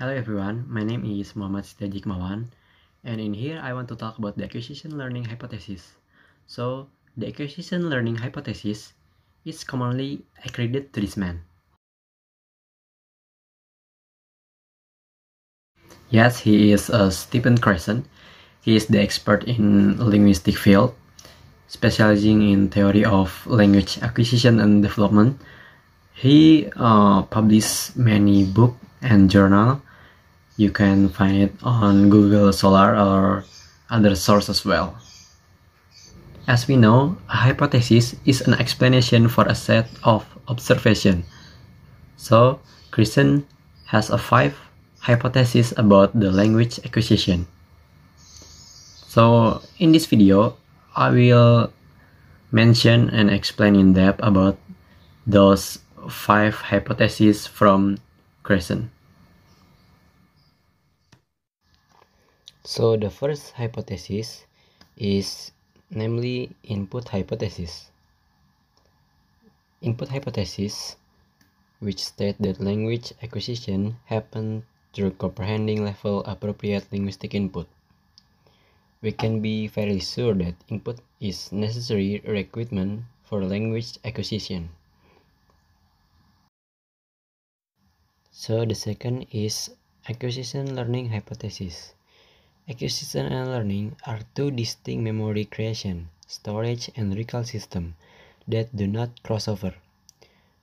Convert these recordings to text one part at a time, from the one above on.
Hello everyone, my name is Muhammad Sitaji Mawan and in here I want to talk about the acquisition learning hypothesis. So, the acquisition learning hypothesis is commonly accredited to this man. Yes, he is Stephen Cresson. He is the expert in linguistic field, specializing in theory of language acquisition and development. He uh, published many books and journal you can find it on Google Solar or other source as well. As we know, a hypothesis is an explanation for a set of observation. So, Christian has a five hypothesis about the language acquisition. So, in this video, I will mention and explain in depth about those five hypotheses from Crescent. So the first hypothesis is namely input hypothesis. Input hypothesis which state that language acquisition happened through comprehending level appropriate linguistic input. We can be fairly sure that input is necessary requirement for language acquisition. So the second is acquisition learning hypothesis. Acquisition and learning are two distinct memory creation, storage, and recall systems that do not cross over.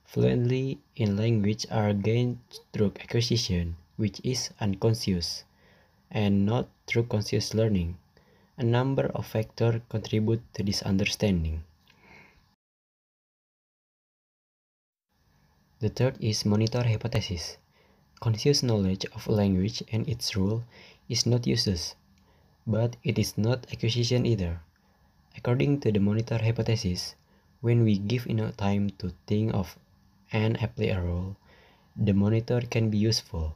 Fluently in language are gained through acquisition, which is unconscious, and not through conscious learning. A number of factors contribute to this understanding. The third is monitor hypothesis. Conscious knowledge of language and its rule is not useless, but it is not acquisition either. According to the monitor hypothesis, when we give enough time to think of and apply a rule, the monitor can be useful.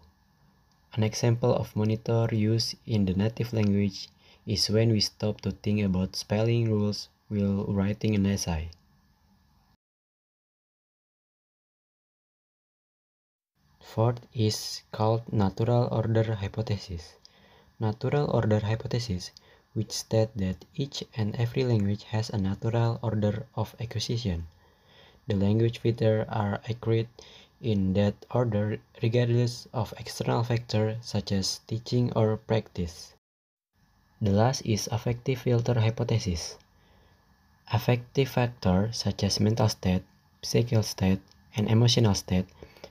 An example of monitor use in the native language is when we stop to think about spelling rules while writing an essay. Fourth is called natural order hypothesis. Natural order hypothesis, which state that each and every language has a natural order of acquisition. The language features are accurate in that order regardless of external factors such as teaching or practice. The last is affective filter hypothesis. Affective factors such as mental state, psychical state, and emotional state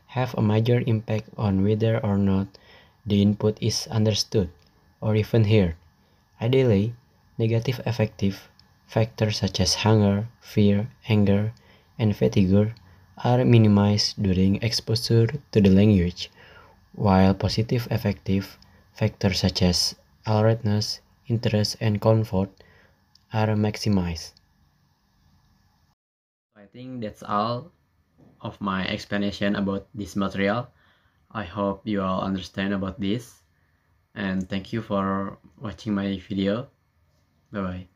have a major impact on whether or not the input is understood or even heard. Ideally, negative affective factors such as hunger, fear, anger, and fatigue are minimized during exposure to the language, while positive affective factors such as alertness, interest, and comfort are maximized. I think that's all of my explanation about this material. I hope you all understand about this and thank you for watching my video. Bye bye.